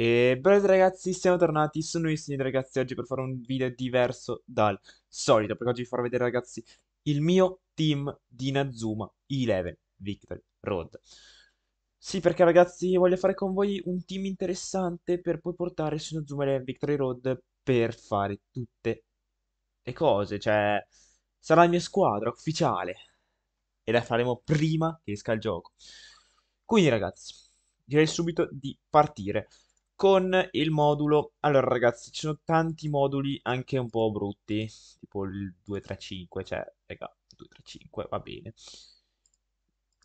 E bene ragazzi, siamo tornati, sono io signori ragazzi oggi per fare un video diverso dal solito Perché oggi vi farò vedere ragazzi il mio team di Nazuma 11 Victory Road Sì perché ragazzi voglio fare con voi un team interessante per poi portare su Nazuma 11 Victory Road Per fare tutte le cose, cioè sarà la mia squadra ufficiale E la faremo prima che esca il gioco Quindi ragazzi, direi subito di partire con il modulo. Allora, ragazzi, ci sono tanti moduli anche un po' brutti, tipo il 235, cioè, raga, 235 va bene.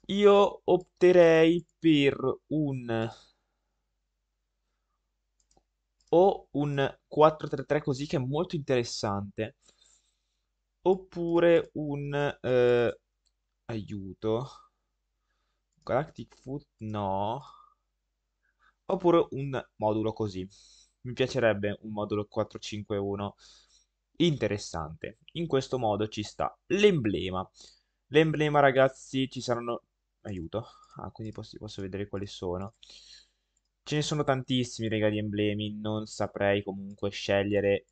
Io opterei per un o un 433 così che è molto interessante oppure un eh, aiuto Galactic Food no oppure un modulo così. Mi piacerebbe un modulo 451 interessante. In questo modo ci sta l'emblema. L'emblema, ragazzi, ci saranno... Aiuto. Ah, quindi posso, posso vedere quali sono. Ce ne sono tantissimi, raga, di emblemi. Non saprei comunque scegliere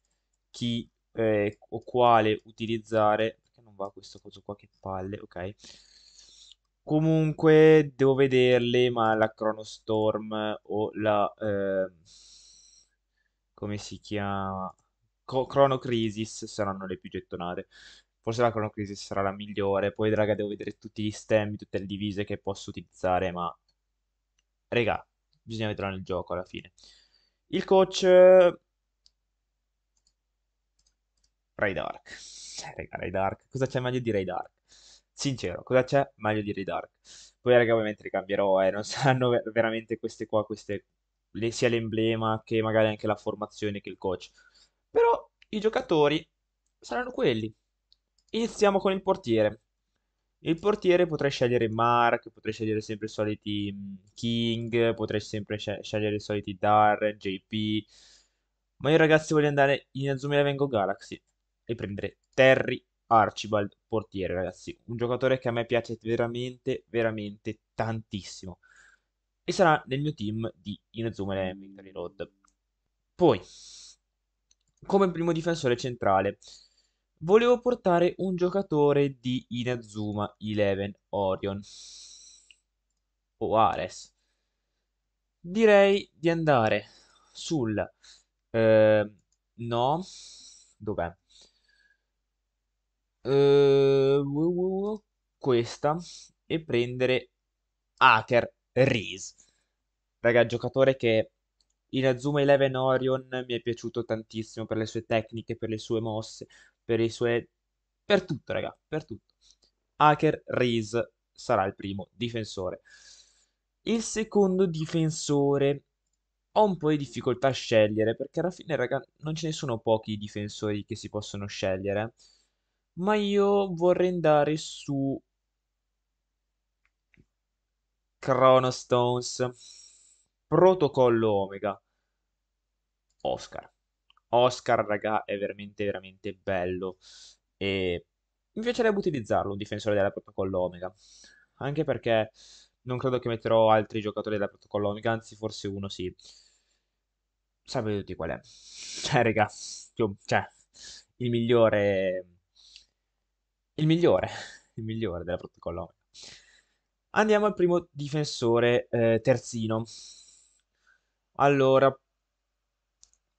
chi eh, o quale utilizzare. Perché non va questo coso qua, che palle, ok. Comunque devo vederle, ma la Chronostorm o la... eh, come si chiama? Co- Chrono Crisis saranno le più gettonate. Forse la Chrono Crisis sarà la migliore. Poi, raga, devo vedere tutti gli stemmi, tutte le divise che posso utilizzare, ma... Raga, bisogna vederla nel gioco alla fine. Il coach... Ray Dark. Raga, Ray Cosa c'è meglio di Ray sincero, cosa c'è? Meglio di Redark. Poi ragazzi, ovviamente ricambierò, eh, non saranno veramente queste qua, queste, le, sia l'emblema che magari anche la formazione che il coach. Però i giocatori saranno quelli. Iniziamo con il portiere. Il portiere potrei scegliere Mark, potrei scegliere sempre i soliti mm, King, potrei sempre scegliere i soliti Darren, JP. Ma io ragazzi voglio andare in Azumilla Vengo Galaxy e prendere Terry Archibald, portiere, ragazzi. Un giocatore che a me piace veramente, veramente tantissimo. E sarà nel mio team di Inazuma e Victory Road. Poi, come primo difensore centrale, volevo portare un giocatore di Inazuma 11 Orion o Ares. Direi di andare sul... Eh, no, dov'è? uh, questa e prendere Hacker Reese, raga, giocatore che in Azuma Eleven Orion mi è piaciuto tantissimo per le sue tecniche, per le sue mosse, per le sue... per tutto, raga, per tutto. Aker Reese sarà il primo difensore. Il secondo difensore ho un po' di difficoltà a scegliere, perché alla fine, raga, non ce ne sono pochi difensori che si possono scegliere. Eh? ma io vorrei andare su Chronostones Protocollo Omega Oscar Oscar raga è veramente veramente bello e mi piacerebbe utilizzarlo un difensore della Protocollo Omega anche perché non credo che metterò altri giocatori della Protocollo Omega anzi forse uno sì sapete tutti qual è cioè raga cioè il migliore il migliore, il migliore della protocollo Andiamo al primo difensore eh, terzino. Allora,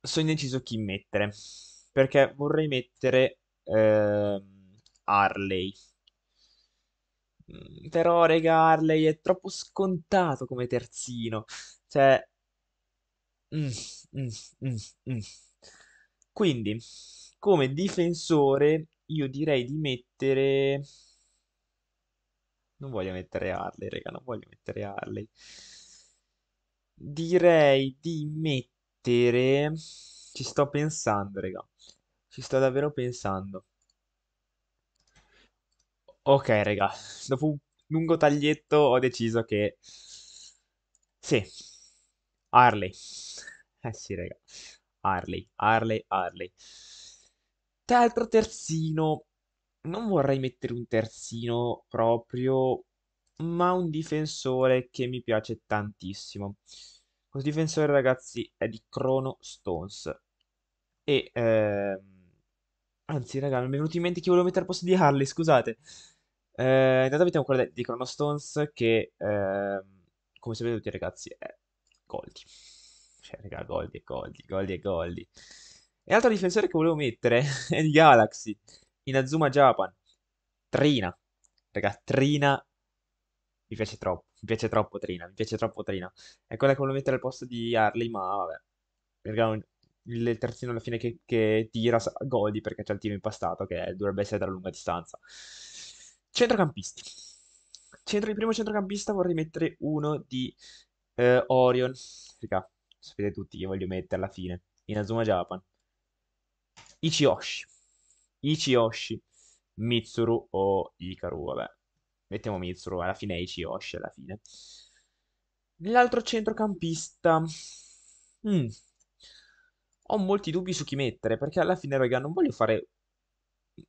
sono indeciso chi mettere, perché vorrei mettere eh, Harley. Mm, però, rega, Harley è troppo scontato come terzino. Cioè... Mm, mm, mm, mm. Quindi, come difensore io direi di mettere... Non voglio mettere Harley, raga, non voglio mettere Harley. Direi di mettere... Ci sto pensando, raga. Ci sto davvero pensando. Ok, raga. Dopo un lungo taglietto ho deciso che... Sì. Harley. Eh sì, raga. Harley, Harley, Harley che altro terzino? Non vorrei mettere un terzino proprio, ma un difensore che mi piace tantissimo. Questo difensore, ragazzi, è di Chrono Stones. E, eh, anzi, ragazzi, mi è venuto in mente chi volevo mettere al posto di Harley, scusate. Eh, intanto mettiamo quella di Chrono Stones che, eh, come sapete tutti, ragazzi, è Goldi. Cioè, raga, Goldi e Goldi, Goldi e Goldi. E altro difensore che volevo mettere è il Galaxy, Inazuma Japan. Trina. Raga, Trina mi piace troppo, mi piace troppo Trina, mi piace troppo Trina. È quella che volevo mettere al posto di Harley, ma vabbè. Perché il terzino alla fine che, che tira godi perché c'è il tiro impastato che dovrebbe essere da lunga distanza. Centrocampisti. Centro, il primo centrocampista vorrei mettere uno di eh, Orion. Raga, sapete tutti che voglio mettere alla fine. Inazuma Japan. Ichiyoshi. Ichiyoshi, Mitsuru o Ikaru, vabbè. Mettiamo Mitsuru, alla fine è Ichiyoshi, alla fine. L'altro centrocampista... Mm. Ho molti dubbi su chi mettere, perché alla fine, raga, non voglio fare...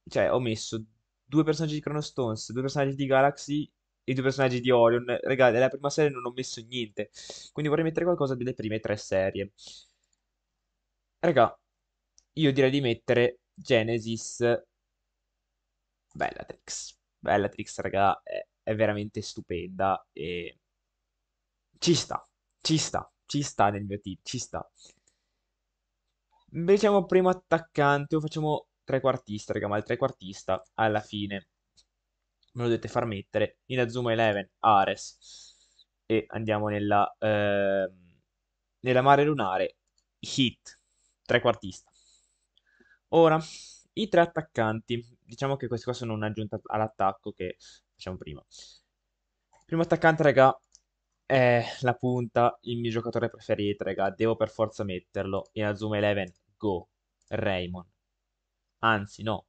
Cioè, ho messo due personaggi di Chrono Stones, due personaggi di Galaxy e due personaggi di Orion. Raga, nella prima serie non ho messo niente, quindi vorrei mettere qualcosa delle prime tre serie. Raga, io direi di mettere Genesis Bellatrix. Bellatrix, raga, è, è veramente stupenda e ci sta, ci sta, ci sta nel mio team, ci sta. Invece primo attaccante o facciamo trequartista, raga, ma il trequartista alla fine me lo dovete far mettere in Azuma 11, Ares e andiamo nella, eh, nella Mare Lunare, Hit, trequartista. Ora, i tre attaccanti. Diciamo che questi qua sono un'aggiunta all'attacco che facciamo prima. primo attaccante, raga, è la punta, il mio giocatore preferito, raga. Devo per forza metterlo. In Azuma 11, go. Raymond. Anzi, no.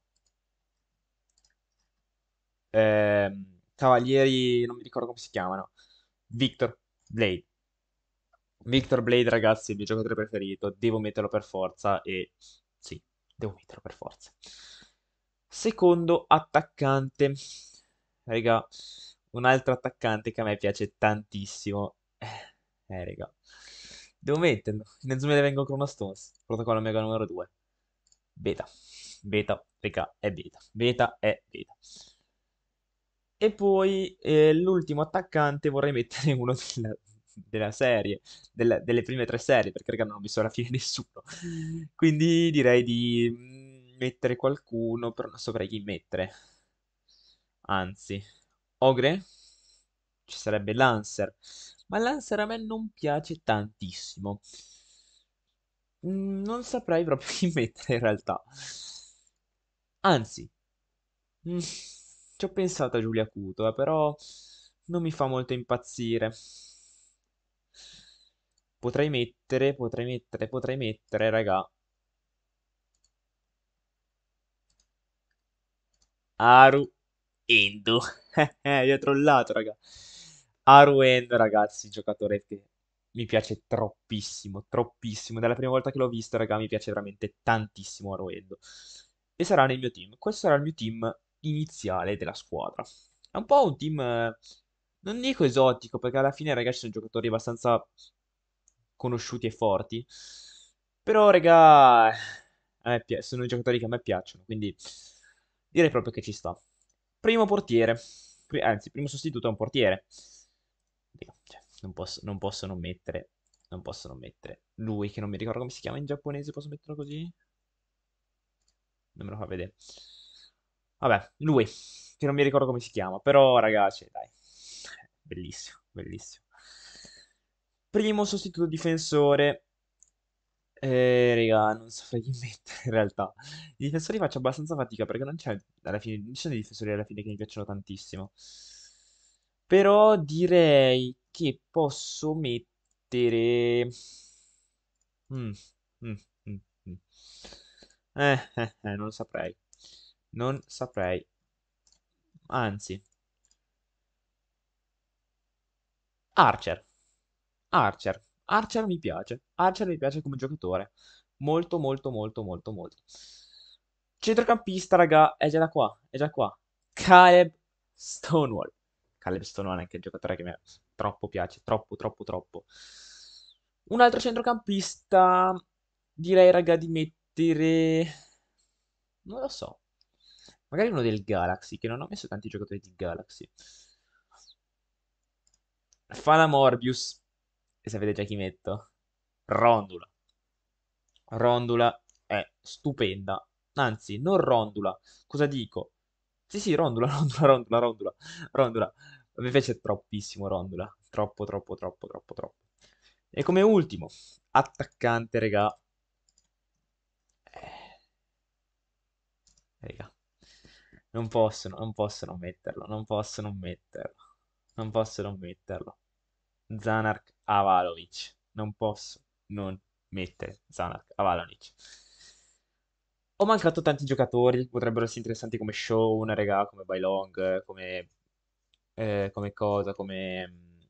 Eh, Cavalieri, non mi ricordo come si chiamano. Victor Blade. Victor Blade, ragazzi, è il mio giocatore preferito. Devo metterlo per forza e... Sì, devo metterlo per forza. Secondo attaccante. Raga, un altro attaccante che a me piace tantissimo. Eh, raga. Devo metterlo. Nezumi vengo con una Stones. Protocollo mega numero 2. Beta. Beta, raga, è beta. Beta è beta. E poi eh, l'ultimo attaccante vorrei mettere uno della, della serie, della, delle prime tre serie, perché raga non ho visto alla fine nessuno. Quindi direi di mm, mettere qualcuno, però non saprei chi mettere. Anzi, Ogre? Ci sarebbe Lancer, ma Lancer a me non piace tantissimo. Mm, non saprei proprio chi mettere in realtà. Anzi, mm, ci ho pensato a Giulia Cuto, eh, però non mi fa molto impazzire. Potrei mettere, potrei mettere, potrei mettere, raga. Aru Endo. Vi ho trollato, raga. Aru Endo, ragazzi, giocatore che mi piace troppissimo, troppissimo. Dalla prima volta che l'ho visto, raga, mi piace veramente tantissimo Aru Endo. E sarà nel mio team. Questo sarà il mio team iniziale della squadra. È un po' un team... Eh, non dico esotico, perché alla fine, ragazzi, sono giocatori abbastanza conosciuti e forti. Però, raga, sono i giocatori che a me piacciono, quindi direi proprio che ci sta. Primo portiere, anzi, primo sostituto è un portiere. Cioè, non, posso, non posso non mettere, non posso non mettere lui, che non mi ricordo come si chiama in giapponese, posso metterlo così? Non me lo fa vedere. Vabbè, lui, che non mi ricordo come si chiama, però ragazzi, cioè, dai, bellissimo, bellissimo primo sostituto difensore. Eh, raga, non saprei chi mettere in realtà. I difensori faccio abbastanza fatica perché non c'è alla fine, non ci sono i difensori alla fine che mi piacciono tantissimo. Però direi che posso mettere... Mm, mm, mm, mm. eh, eh, eh, non saprei. Non saprei. Anzi. Archer. Archer. Archer mi piace. Archer mi piace come giocatore. Molto, molto, molto, molto, molto. Centrocampista, raga, è già da qua. È già qua. Caleb Stonewall. Caleb Stonewall è anche il giocatore che mi troppo piace. Troppo, troppo, troppo. Un altro centrocampista. Direi, raga, di mettere... Non lo so. Magari uno del Galaxy, che non ho messo tanti giocatori di Galaxy. Fala Morbius e sapete già chi metto? Rondula. Rondula è stupenda. Anzi, non Rondula. Cosa dico? Sì, sì, Rondula, Rondula, Rondula, Rondula. Rondula. Mi piace troppissimo Rondula. Troppo, troppo, troppo, troppo, troppo. E come ultimo, attaccante, regà. Eh. Regà. Non posso, non posso non metterlo. Non posso non metterlo. Non posso non metterlo. Zanark Avalovic. Non posso non mettere Zanark Avalovic. Ho mancato tanti giocatori potrebbero essere interessanti come Shawn, regà, come Bailong, come, eh, come cosa, come mm,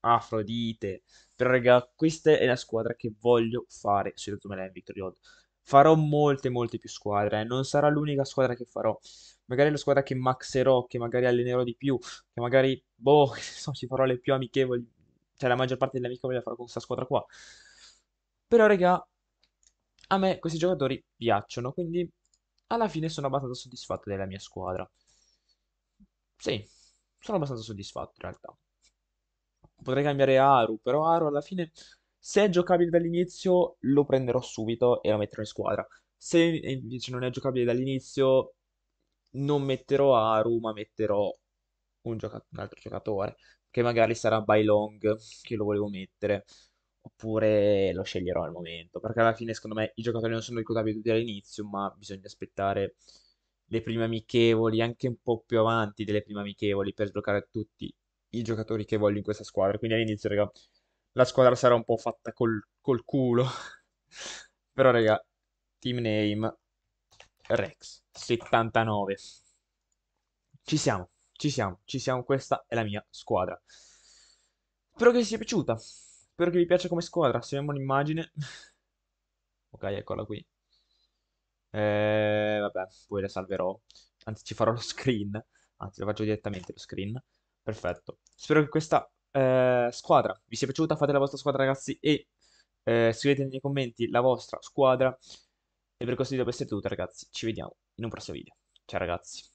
Afrodite. Però, regà, questa è la squadra che voglio fare su sulla Zumelan Victory Road. Farò molte, molte più squadre. Eh. Non sarà l'unica squadra che farò. Magari la squadra che maxerò, che magari allenerò di più, che magari, boh, so, ci farò le più amichevoli cioè la maggior parte delle amiche vogliono fare con questa squadra qua. Però, raga, a me questi giocatori piacciono, quindi alla fine sono abbastanza soddisfatto della mia squadra. Sì, sono abbastanza soddisfatto in realtà. Potrei cambiare Aru, però Aru alla fine, se è giocabile dall'inizio, lo prenderò subito e lo metterò in squadra. Se eh, invece non è giocabile dall'inizio, non metterò Aru, ma metterò un, gioca- un altro giocatore, che magari sarà Bailong che lo volevo mettere, oppure lo sceglierò al momento, perché alla fine secondo me i giocatori non sono ricortabili tutti all'inizio, ma bisogna aspettare le prime amichevoli, anche un po' più avanti delle prime amichevoli, per sbloccare tutti i giocatori che voglio in questa squadra. Quindi all'inizio, raga, la squadra sarà un po' fatta col, col culo. Però, raga, team name Rex 79. Ci siamo. Ci siamo, ci siamo, questa è la mia squadra. Spero che vi sia piaciuta, spero che vi piaccia come squadra, se vediamo l'immagine. ok, eccola qui. Eh, vabbè, poi la salverò, anzi ci farò lo screen, anzi la faccio direttamente lo screen. Perfetto, spero che questa eh, squadra vi sia piaciuta, fate la vostra squadra ragazzi e eh, scrivete nei commenti la vostra squadra. E per questo video per essere tutto ragazzi, ci vediamo in un prossimo video. Ciao ragazzi.